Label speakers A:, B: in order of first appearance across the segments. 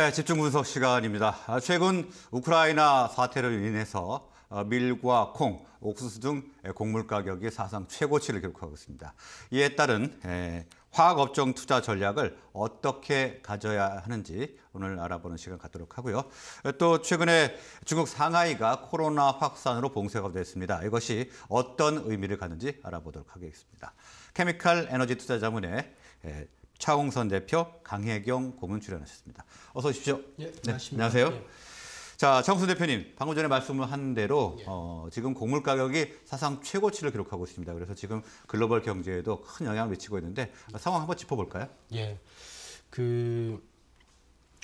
A: 네, 집중 분석 시간입니다. 아, 최근 우크라이나 사태로 인해서 어, 밀과 콩, 옥수수 등 곡물 가격이 사상 최고치를 기록하고 있습니다. 이에 따른 화학업종 투자 전략을 어떻게 가져야 하는지 오늘 알아보는 시간 갖도록 하고요. 또 최근에 중국 상하이가 코로나 확산으로 봉쇄가 됐습니다. 이것이 어떤 의미를 갖는지 알아보도록 하겠습니다. 케미칼 에너지 투자 자문의 차홍선 대표, 강혜경 고문 출연하셨습니다. 어서 오십시오. 예, 네, 안녕하세요. 예. 자, 차홍선 대표님, 방금 전에 말씀을 한 대로 예. 어, 지금 곡물 가격이 사상 최고치를 기록하고 있습니다. 그래서 지금 글로벌 경제에도 큰 영향을 미치고 있는데 상황 한번 짚어볼까요? 예, 그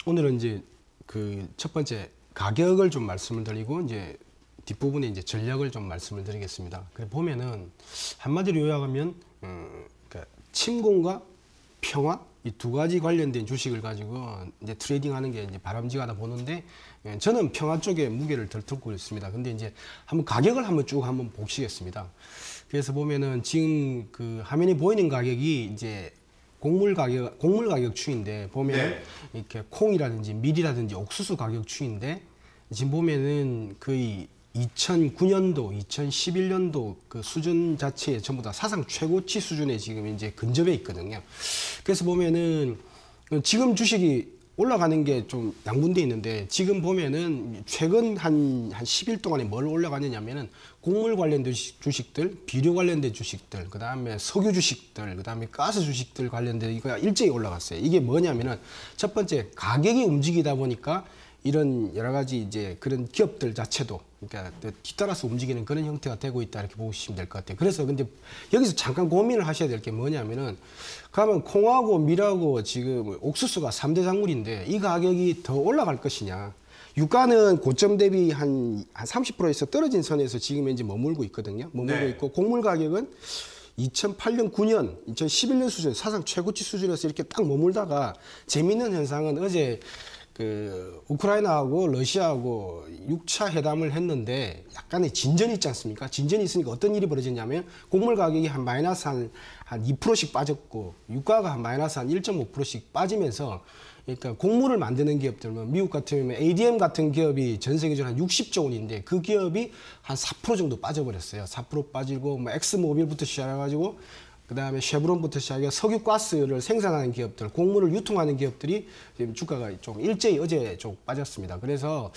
A: 오늘은 이제 그 첫
B: 번째 가격을 좀 말씀을 드리고 이제 뒷부분에 이제 전략을 좀 말씀을 드리겠습니다. 그래 보면은 한마디로 요약하면 음, 그러니까 침공과 평화 이 두 가지 관련된 주식을 가지고 이제 트레이딩하는 게 이제 바람직하다 보는데 예, 저는 평화 쪽에 무게를 덜 두고 있습니다. 근데 이제 한번 가격을 한번 쭉 한번 보시겠습니다. 그래서 보면은 지금 그 화면에 보이는 가격이 이제 곡물 가격 곡물 가격 추인데 보면 네. 이렇게 콩이라든지 밀이라든지 옥수수 가격 추인데 지금 보면은 거의 2009년도, 2011년도 그 수준 자체에 전부 다 사상 최고치 수준에 지금 이제 근접해 있거든요. 그래서 보면은 지금 주식이 올라가는 게 좀 양분돼 있는데 지금 보면은 최근 한, 한 10일 동안에 뭘 올라가느냐면은 곡물 관련된 주식들, 비료 관련된 주식들, 그 다음에 석유 주식들, 그 다음에 가스 주식들 관련된 이거 일제히 올라갔어요. 이게 뭐냐면은 첫 번째 가격이 움직이다 보니까 이런 여러 가지 이제 그런 기업들 자체도 그러니까 뒤따라서 움직이는 그런 형태가 되고 있다 이렇게 보시면 될 것 같아요. 그래서 근데 여기서 잠깐 고민을 하셔야 될 게 뭐냐면은 가면 콩하고 밀하고 지금 옥수수가 삼대 작물인데 이 가격이 더 올라갈 것이냐. 유가는 고점 대비 한, 한 30%에서 떨어진 선에서 지금 현재 머물고 있거든요. 머물고 네. 있고 곡물 가격은 2008년, 9년, 2011년 수준 사상 최고치 수준에서 이렇게 딱 머물다가 재밌는 현상은 어제 그 우크라이나하고 러시아하고 6차 회담을 했는데 약간의 진전이 있지 않습니까? 진전이 있으니까 어떤 일이 벌어졌냐면 곡물 가격이 한 마이너스 한, 한 2%씩 빠졌고 유가가 한 마이너스 한 1.5%씩 빠지면서 그러니까 곡물을 만드는 기업들은 뭐 미국 같은 경우에 ADM 같은 기업이 전 세계적으로 한 60조 원인데 그 기업이 한 4% 정도 빠져버렸어요. 4% 빠지고 뭐 엑스모빌부터 시작해가지고 그다음에 쉐브론부터 시작해 석유 가스를 생산하는 기업들, 곡물을 유통하는 기업들이 지금 주가가 좀 일제히 어제 좀 빠졌습니다. 그래서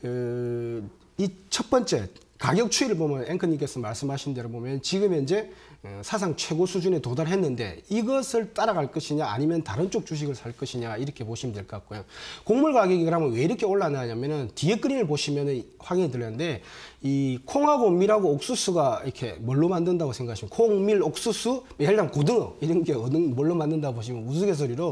B: 그, 이첫 번째 가격 추이를 보면 앵커님께서 말씀하신 대로 보면 지금 현재 어, 사상 최고 수준에 도달했는데 이것을 따라갈 것이냐 아니면 다른 쪽 주식을 살 것이냐 이렇게 보시면 될 것 같고요. 곡물 가격이 그러면 왜 이렇게 올라나냐면은 뒤에 그림을 보시면 확인이 들렸는데 이 콩하고 밀하고 옥수수가 이렇게 뭘로 만든다고 생각하시면 콩, 밀, 옥수수, 예를 들면 고등어 이런 게 뭘로 만든다고 보시면 우스갯소리로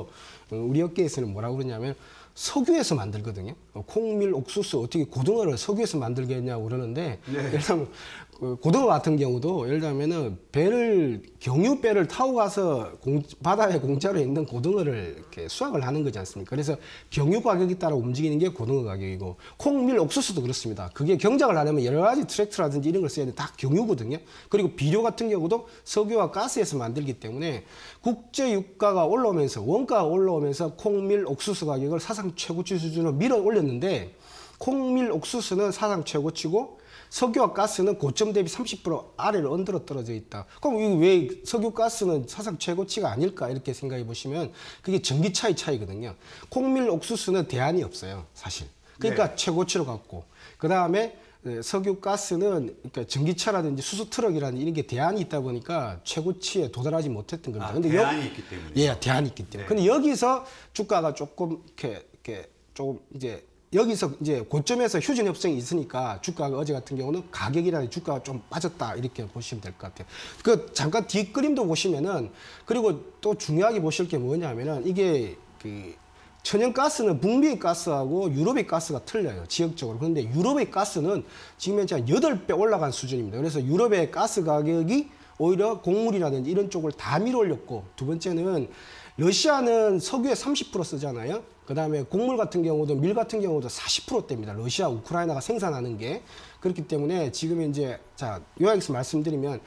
B: 어, 우리 업계에서는 뭐라고 그러냐면 석유에서 만들거든요. 어, 콩밀, 옥수수 어떻게 고등어를 석유에서 만들겠냐고 그러는데 네. 일단 그 고등어 같은 경우도 예를 들면은 배를 경유배를 타고 가서 공, 바다에 공짜로 있는 고등어를 이렇게 수확을 하는 거지 않습니까? 그래서 경유 가격에 따라 움직이는 게 고등어 가격이고 콩밀 옥수수도 그렇습니다. 그게 경작을 하려면 여러 가지 트랙트라든지 이런 걸 써야 되는데 다 경유거든요. 그리고 비료 같은 경우도 석유와 가스에서 만들기 때문에 국제 유가가 올라오면서 원가가 올라오면서 콩밀 옥수수 가격을 사상 최고치 수준으로 밀어 올렸는데 콩밀 옥수수는 사상 최고치고 석유와 가스는 고점 대비 30% 아래로 언더로 떨어져 있다. 그럼 이왜 석유 가스는 사상 최고치가 아닐까 이렇게 생각해 보시면 그게 전기차의 차이거든요. 콩밀 옥수수는 대안이 없어요, 사실. 그러니까 네. 최고치로 갖고 그다음에 석유 가스는 그러니까 전기차라든지 수소 트럭이라든지 이런 게 대안이 있다 보니까 최고치에 도달하지 못했던 겁니다. 아, 근데 대안이 여, 있기 때문에. 예, 대안이 있기 때문에. 네. 근데 여기서 주가가 조금 이렇게, 이렇게 조금 이제 여기서 이제 고점에서 휴전 협상이 있으니까 주가가 어제 같은 경우는 가격이라는 주가가 좀 빠졌다 이렇게 보시면 될 것 같아요. 그 잠깐 뒷 그림도 보시면은 그리고 또 중요하게 보실 게 뭐냐면은 이게 그 천연가스는 북미 가스하고 유럽의 가스가 틀려요. 지역적으로. 그런데 유럽의 가스는 지금 현재 한 8배 올라간 수준입니다. 그래서 유럽의 가스 가격이 오히려 곡물이라든지 이런 쪽을 다 밀어올렸고 두 번째는 러시아는 석유에 30% 쓰잖아요. 그다음에 곡물 같은 경우도 밀 같은 경우도 40%대입니다. 러시아 우크라이나가 생산하는 게 그렇기 때문에 지금 이제 자 요약해서 말씀드리면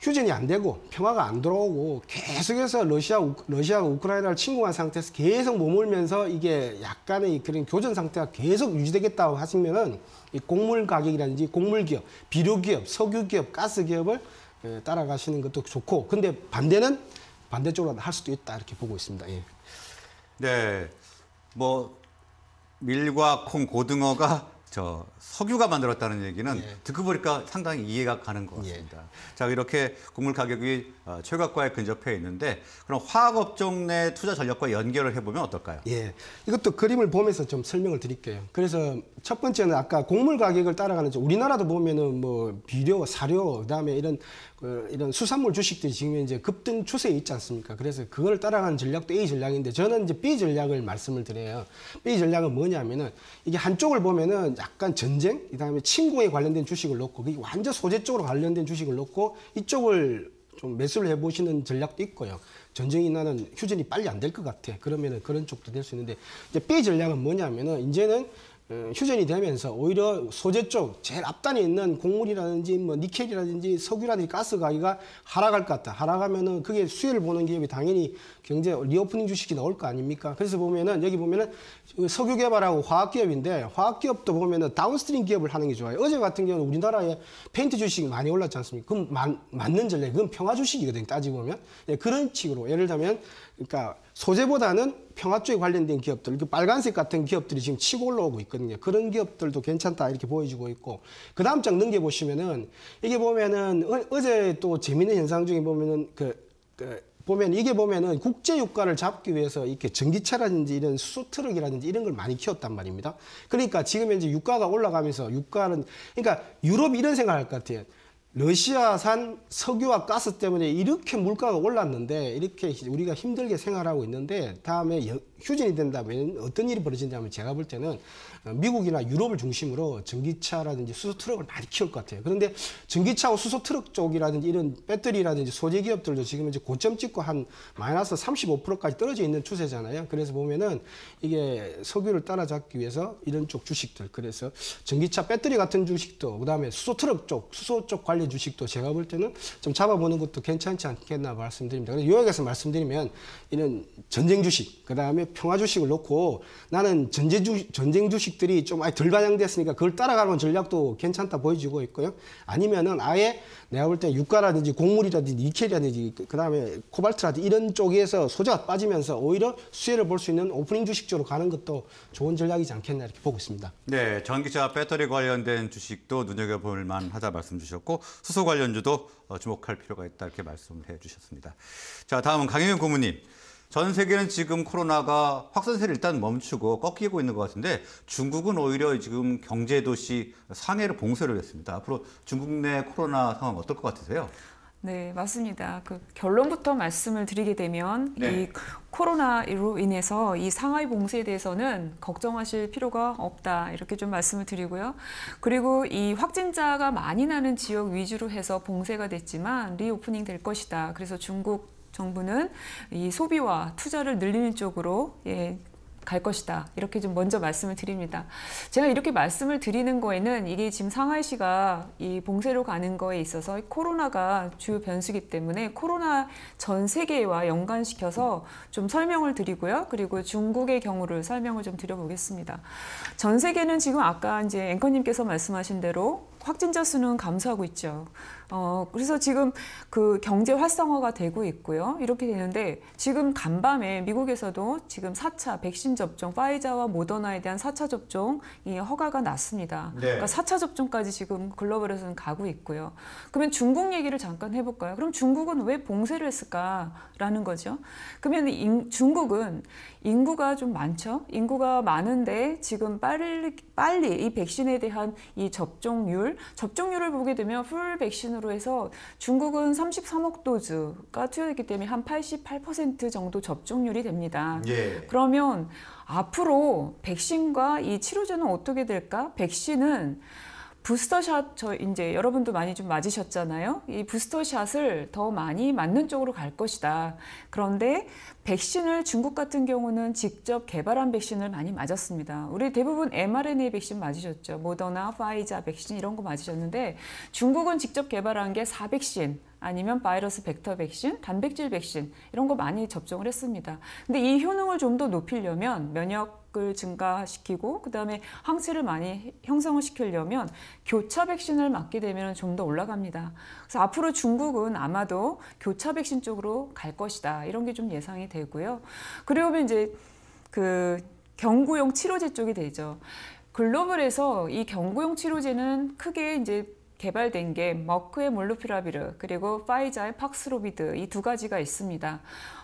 B: 휴전이 안 되고 평화가 안들어오고 계속해서 러시아 우, 러시아가 우크라이나를 침공한 상태에서 계속 머물면서 이게 약간의 그런 교전 상태가 계속 유지되겠다고 하시면은 이 곡물 가격이라든지 곡물 기업, 비료 기업, 석유 기업, 가스 기업을 예, 따라가시는 것도 좋고 근데 반대는 반대쪽으로 할 수도 있다 이렇게
A: 보고 있습니다. 예. 네. 뭐 밀과 콩, 고등어가 저 석유가 만들었다는 얘기는 예. 듣고 보니까 상당히 이해가 가는 것 예. 같습니다. 예. 자 이렇게 곡물 가격이 어, 최고가에 근접해 있는데 그럼 화학 업종 내 투자 전략과 연결을 해보면 어떨까요? 예,
B: 이것도 그림을 보면서 좀 설명을 드릴게요. 그래서 첫 번째는 아까 곡물 가격을 따라가는 우리나라도 보면은 뭐 비료, 사료, 그다음에 이런 그 이런 수산물 주식들이 지금 이제 급등 추세에 있지 않습니까? 그래서 그걸 따라가는 전략도 A 전략인데 저는 이제 B 전략을 말씀을 드려요. B 전략은 뭐냐면은 이게 한쪽을 보면은 약간 전쟁, 그다음에 침공에 관련된 주식을 놓고 완전 소재 쪽으로 관련된 주식을 놓고 이쪽을 좀 매수를 해보시는 전략도 있고요. 전쟁이 나는 휴전이 빨리 안 될 것 같아. 그러면은 그런 쪽도 될 수 있는데 이제 B 전략은 뭐냐면은 이제는 어, 휴전이 되면서 오히려 소재 쪽 제일 앞단에 있는 곡물이라든지 뭐 니켈이라든지 석유라든지 가스 가기가 하락할 것 같다. 하락하면은 그게 수혜를 보는 기업이 당연히 경제 리오프닝 주식이 나올 거 아닙니까? 그래서 보면은 여기 보면은 그 석유 개발하고 화학 기업인데 화학 기업도 보면은 다운스트림 기업을 하는 게 좋아요. 어제 같은 경우는 우리나라에 페인트 주식이 많이 올랐지 않습니까? 그럼 맞는 전략, 그건 평화 주식이거든요. 따지고 보면 예, 그런 식으로 예를 들면 그러니까. 소재보다는 평화쪽에 관련된 기업들, 그 빨간색 같은 기업들이 지금 치고 올라오고 있거든요. 그런 기업들도 괜찮다 이렇게 보여지고 있고 그 다음 장 넘겨보시면은 이게 보면은 어, 어제 또 재미있는 현상 중에 보면은 그, 그 보면 이게 보면은 국제 유가를 잡기 위해서 이렇게 전기차라든지 이런 수트럭이라든지 이런 걸 많이 키웠단 말입니다. 그러니까 지금 현재 유가가 올라가면서 유가는 그러니까 유럽이 이런 생각할 것 같아요. 러시아산 석유와 가스 때문에 이렇게 물가가 올랐는데 이렇게 우리가 힘들게 생활하고 있는데 다음에 휴전이 된다면 어떤 일이 벌어진다면 제가 볼 때는 어, 미국이나 유럽을 중심으로 전기차라든지 수소 트럭을 많이 키울 것 같아요. 그런데 전기차와 수소 트럭 쪽이라든지 이런 배터리라든지 소재 기업들도 지금 이제 고점 찍고 한 마이너스 35%까지 떨어져 있는 추세잖아요. 그래서 보면은 이게 석유를 따라잡기 위해서 이런 쪽 주식들 그래서 전기차 배터리 같은 주식도 그다음에 수소 트럭 쪽 수소 쪽관리 주식도 제가 볼 때는 좀 잡아보는 것도 괜찮지 않겠나 말씀드립니다. 요약해서 말씀드리면 이런 전쟁 주식 그다음에 평화 주식을 놓고 나는 전제 주, 전쟁 주식들이 좀 아예 덜 반영됐으니까 그걸 따라가는 전략도 괜찮다 보여지고 있고요. 아니면은 아예 내가 볼 때 유가라든지 곡물이라든지 니켈이라든지 그다음에 그 코발트라든지 이런 쪽에서 소재가 빠지면서 오히려 수혜를 볼 수 있는 오프닝 주식 쪽으로 가는 것도 좋은 전략이지 않겠나 이렇게 보고 있습니다.
A: 네, 전기차 배터리 관련된 주식도 눈여겨볼 만하다 말씀 주셨고 수소 관련주도 어, 주목할 필요가 있다 이렇게 말씀해 주셨습니다. 자, 다음은 강혜윤 고문님. 전 세계는 지금 코로나가 확산세를 일단 멈추고 꺾이고 있는 것 같은데 중국은 오히려 지금 경제도시 상해를 봉쇄를 했습니다. 앞으로 중국 내 코로나 상황 어떨 것 같으세요?
C: 네, 맞습니다. 그 결론부터 말씀을 드리게 되면 네. 이 코로나로 인해서 이 상하이 봉쇄에 대해서는 걱정하실 필요가 없다. 이렇게 좀 말씀을 드리고요. 그리고 이 확진자가 많이 나는 지역 위주로 해서 봉쇄가 됐지만 리오프닝 될 것이다. 그래서 중국 정부는 이 소비와 투자를 늘리는 쪽으로 예, 갈 것이다. 이렇게 좀 먼저 말씀을 드립니다. 제가 이렇게 말씀을 드리는 거에는 이게 지금 상하이시가 이 봉쇄로 가는 거에 있어서 코로나가 주요 변수기 때문에 코로나 전 세계와 연관시켜서 좀 설명을 드리고요. 그리고 중국의 경우를 설명을 좀 드려보겠습니다. 전 세계는 지금 아까 이제 앵커님께서 말씀하신 대로 확진자 수는 감소하고 있죠. 어, 그래서 지금 그 경제 활성화가 되고 있고요. 이렇게 되는데 지금 간밤에 미국에서도 지금 4차 백신 접종, 파이자와 모더나에 대한 4차 접종이 허가가 났습니다. 네. 그러니까 4차 접종까지 지금 글로벌에서는 가고 있고요. 그러면 중국 얘기를 잠깐 해볼까요? 그럼 중국은 왜 봉쇄를 했을까라는 거죠. 그러면 인, 중국은 인구가 좀 많죠. 인구가 많은데 지금 빨리, 빨리 이 백신에 대한 이 접종률, 접종률을 보게 되면 풀 백신으로 기준으로 해서 중국은 33억 도즈가 투여됐기 때문에 한 88% 정도 접종률이 됩니다. 예. 그러면 앞으로 백신과 이 치료제는 어떻게 될까? 백신은 부스터샷 저 이제 여러분도 많이 좀 맞으셨잖아요. 이 부스터샷을 더 많이 맞는 쪽으로 갈 것이다. 그런데 백신을 중국 같은 경우는 직접 개발한 백신을 많이 맞았습니다. 우리 대부분 mRNA 백신 맞으셨죠. 모더나, 파이자 백신 이런 거 맞으셨는데 중국은 직접 개발한 게 4백신 아니면 바이러스 벡터 백신, 단백질 백신 이런 거 많이 접종을 했습니다. 근데 이 효능을 좀 더 높이려면 면역을 증가시키고 그다음에 항체를 많이 형성을 시키려면 교차 백신을 맞게 되면 좀 더 올라갑니다. 그래서 앞으로 중국은 아마도 교차 백신 쪽으로 갈 것이다. 이런 게 좀 예상이 되고요. 그리고면 이제 그 경구용 치료제 쪽이 되죠. 글로벌에서 이 경구용 치료제는 크게 이제 개발된 게 머크의 몰루피라비르 그리고 파이자의 팍스로비드 이 두 가지가 있습니다.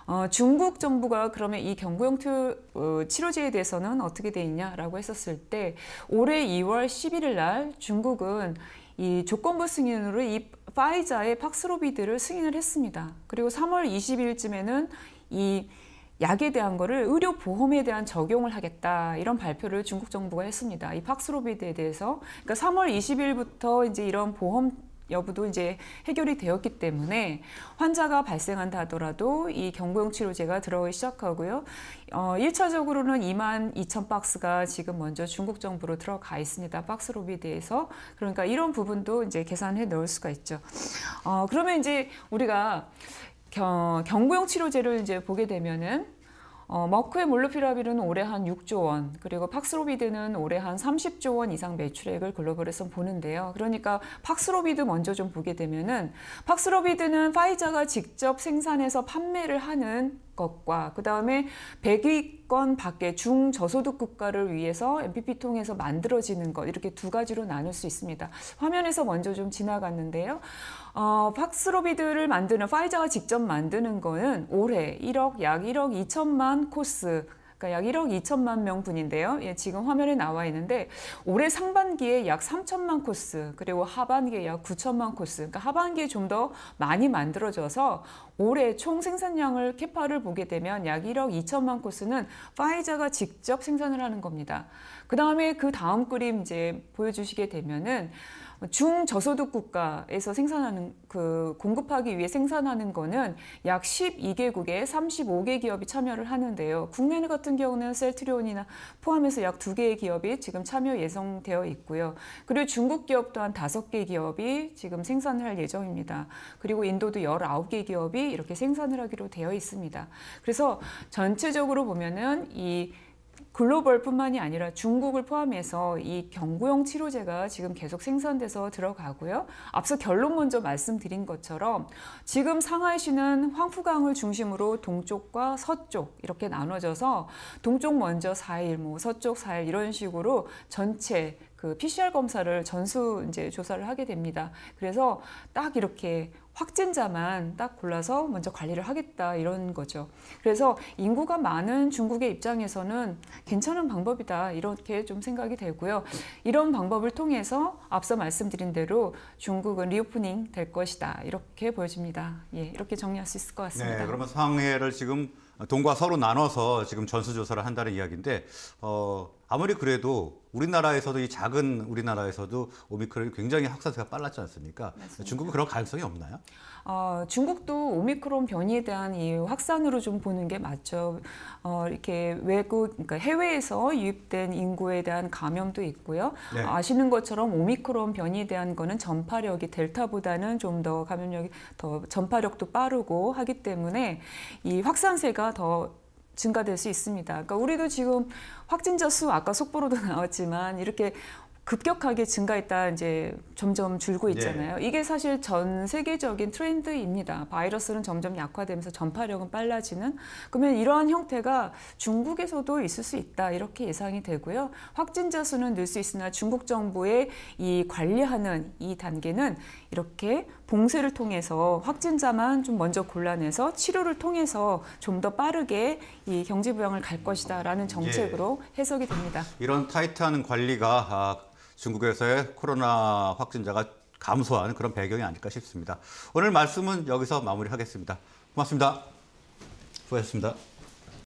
C: 어, 중국 정부가 그러면 이 경구용 투, 어, 치료제에 대해서는 어떻게 돼 있냐라고 했었을 때 올해 2월 11일 날 중국은 이 조건부 승인으로 이 파이자의 팍스로비드를 승인을 했습니다. 그리고 3월 20일쯤에는 이 약에 대한 거를 의료 보험에 대한 적용을 하겠다 이런 발표를 중국 정부가 했습니다. 이 팍스로비드에 대해서 그러니까 3월 20일부터 이제 이런 보험 여부도 이제 해결이 되었기 때문에 환자가 발생한다 하더라도 이 경구용 치료제가 들어오기 시작하고요. 어, 1차적으로는 2만 2천 박스가 지금 먼저 중국 정부로 들어가 있습니다. 박스로비드에서. 그러니까 이런 부분도 이제 계산해 넣을 수가 있죠. 어, 그러면 이제 우리가 경구용 치료제를 이제 보게 되면은 어, 머크의 몰루피라빌은 올해 한 6조 원, 그리고 팍스로비드는 올해 한 30조 원 이상 매출액을 글로벌에서 보는데요. 그러니까 팍스로비드 먼저 좀 보게 되면은 팍스로비드는 파이자가 직접 생산해서 판매를 하는 것과 그 다음에 100위권 밖의 중저소득 국가를 위해서 MPP 통해서 만들어지는 것 이렇게 두 가지로 나눌 수 있습니다. 화면에서 먼저 좀 지나갔는데요. 어, 팍스로비드를 만드는 파이자가 직접 만드는 거는 올해 1억 약 1억 2천만 코스 그러니까 약 1억 2천만 명 분인데요. 예, 지금 화면에 나와 있는데 올해 상반기에 약 3천만 코스 그리고 하반기에 약 9천만 코스 그러니까 하반기에 좀 더 많이 만들어져서 올해 총 생산량을 캐파를 보게 되면 약 1억 2천만 코스는 파이자가 직접 생산을 하는 겁니다. 그 다음에 그 다음 그림 이제 보여주시게 되면은 중저소득 국가에서 생산하는 그 공급하기 위해 생산하는 거는 약 12개국에 35개 기업이 참여를 하는데요. 국내 같은 경우는 셀트리온이나 포함해서 약 2개의 기업이 지금 참여 예정되어 있고요. 그리고 중국 기업 또한 5개 기업이 지금 생산을 할 예정입니다. 그리고 인도도 19개 기업이 이렇게 생산을 하기로 되어 있습니다. 그래서 전체적으로 보면은 이 글로벌뿐만이 아니라 중국을 포함해서 이 경구용 치료제가 지금 계속 생산돼서 들어가고요. 앞서 결론 먼저 말씀드린 것처럼 지금 상하이시는 황푸강을 중심으로 동쪽과 서쪽 이렇게 나눠져서 동쪽 먼저 4일, 뭐 서쪽 4일 이런 식으로 전체 그 PCR 검사를 전수 이제 조사를 하게 됩니다. 그래서 딱 이렇게 확진자만 딱 골라서 먼저 관리를 하겠다 이런 거죠. 그래서 인구가 많은 중국의 입장에서는 괜찮은 방법이다 이렇게 좀 생각이 되고요. 이런 방법을 통해서 앞서 말씀드린 대로 중국은 리오프닝 될 것이다 이렇게 보여집니다. 예, 이렇게 정리할 수 있을 것 네, 같습니다. 네, 그러면
A: 상해를 지금 동과 서로 나눠서 지금 전수조사를 한다는 이야기인데 어, 아무리 그래도 우리나라에서도 이 작은 우리나라에서도 오미크론이 굉장히 확산세가 빨랐지 않습니까? 맞습니다. 중국은 그런 가능성이 없나요?
C: 어, 중국도 오미크론 변이에 대한 이 확산으로 좀 보는 게 맞죠. 어, 이렇게 외국, 그러니까 해외에서 유입된 인구에 대한 감염도 있고요. 네. 아시는 것처럼 오미크론 변이에 대한 거는 전파력이 델타보다는 좀 더 감염력이 더 전파력도 빠르고 하기 때문에 이 확산세가 더 증가될 수 있습니다. 그러니까 우리도 지금 확진자 수 아까 속보로도 나왔지만 이렇게 급격하게 증가했다 이제 점점 줄고 예. 있잖아요. 예. 이게 사실 전 세계적인 트렌드입니다. 바이러스는 점점 약화되면서 전파력은 빨라지는 그러면 이러한 형태가 중국에서도 있을 수 있다 이렇게 예상이 되고요. 확진자 수는 늘 수 있으나 중국 정부의 이 관리하는 이 단계는 이렇게 봉쇄를 통해서 확진자만 좀 먼저 골라내서 치료를 통해서 좀 더 빠르게 이 경제 부양을 갈 것이다라는 정책으로 예. 해석이 됩니다.
A: 이런 타이트한 관리가 아, 중국에서의 코로나 확진자가 감소한 그런 배경이 아닐까 싶습니다. 오늘 말씀은 여기서 마무리하겠습니다. 고맙습니다. 수고하셨습니다.